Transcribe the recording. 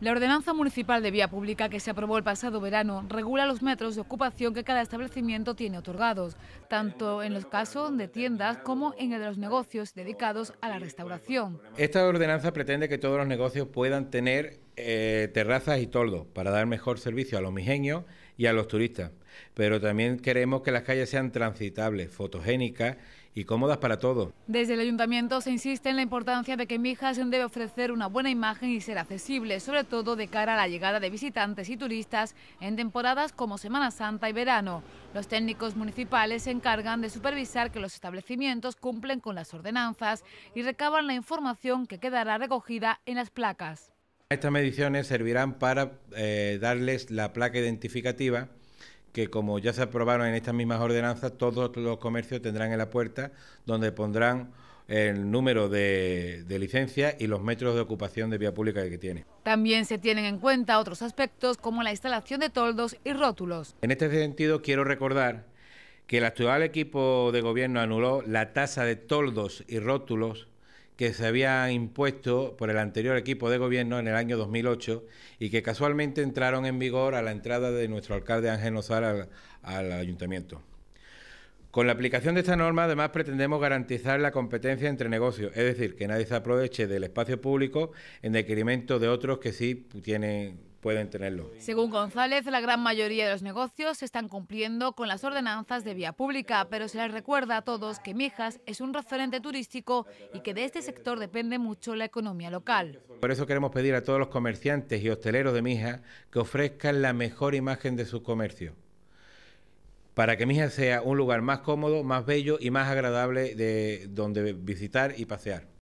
La ordenanza municipal de vía pública que se aprobó el pasado verano regula los metros de ocupación que cada establecimiento tiene otorgados, tanto en los casos de tiendas como en el de los negocios dedicados a la restauración. Esta ordenanza pretende que todos los negocios puedan tener eh, terrazas y toldos para dar mejor servicio a los mijeños y a los turistas. Pero también queremos que las calles sean transitables, fotogénicas y cómodas para todos. Desde el ayuntamiento se insiste en la importancia de que Mijas debe ofrecer una buena imagen y ser accesible, sobre todo de cara a la llegada de visitantes y turistas en temporadas como Semana Santa y verano. Los técnicos municipales se encargan de supervisar que los establecimientos cumplen con las ordenanzas y recaban la información que quedará recogida en las placas. Estas mediciones servirán para eh, darles la placa identificativa que como ya se aprobaron en estas mismas ordenanzas, todos los comercios tendrán en la puerta donde pondrán el número de, de licencia y los metros de ocupación de vía pública que tiene. También se tienen en cuenta otros aspectos como la instalación de toldos y rótulos. En este sentido quiero recordar que el actual equipo de gobierno anuló la tasa de toldos y rótulos que se había impuesto por el anterior equipo de gobierno en el año 2008 y que casualmente entraron en vigor a la entrada de nuestro alcalde Ángel Nozar al, ayuntamiento. Con la aplicación de esta norma, además, pretendemos garantizar la competencia entre negocios, es decir, que nadie se aproveche del espacio público en detrimento de otros que sí tienen pueden tenerlo. Según González, la gran mayoría de los negocios están cumpliendo con las ordenanzas de vía pública, pero se les recuerda a todos que Mijas es un referente turístico y que de este sector depende mucho la economía local. Por eso queremos pedir a todos los comerciantes y hosteleros de Mijas que ofrezcan la mejor imagen de su comercio, para que Mijas sea un lugar más cómodo, más bello y más agradable de donde visitar y pasear.